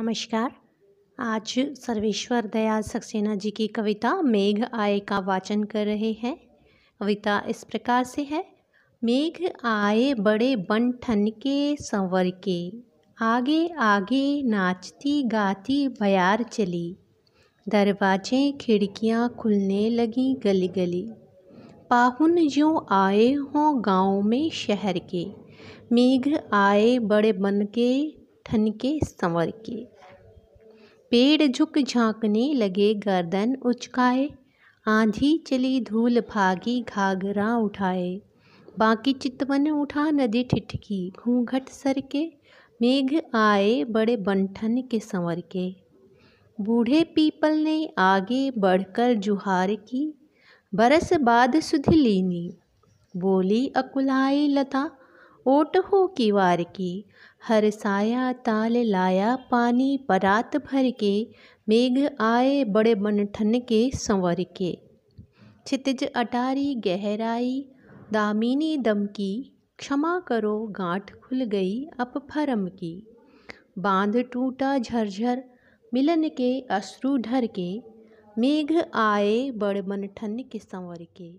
नमस्कार आज सर्वेश्वर दयाल सक्सेना जी की कविता मेघ आए का वाचन कर रहे हैं कविता इस प्रकार से है मेघ आए बड़े बन ठन के संवर के आगे आगे नाचती गाती बयार चली दरवाजे खिड़कियां खुलने लगी गली गली पाहुन जो आए हों गांव में शहर के मेघ आए बड़े बन के ठनके संवर के पेड़ झुक झांकने लगे गर्दन उचकाए आंधी चली धूल भागी घाघरा उठाए बाकी चितवन उठा नदी ठिठकी घूंघट सर के मेघ आए बड़े बंठन के संवर के बूढ़े पीपल ने आगे बढ़कर जुहार की बरस बाद सुध लीनी बोली अकुलाई लता ओटहों की वार की हर साया ताल लाया पानी परात भर के मेघ आए बड़े बनठन के संवर के छितिज अटारी गहराई दामिनी दम की क्षमा करो गांठ खुल गई अपफरम की बांध टूटा झरझर मिलन के अश्रु ढर के मेघ आए बड़ बन ठन के संवर के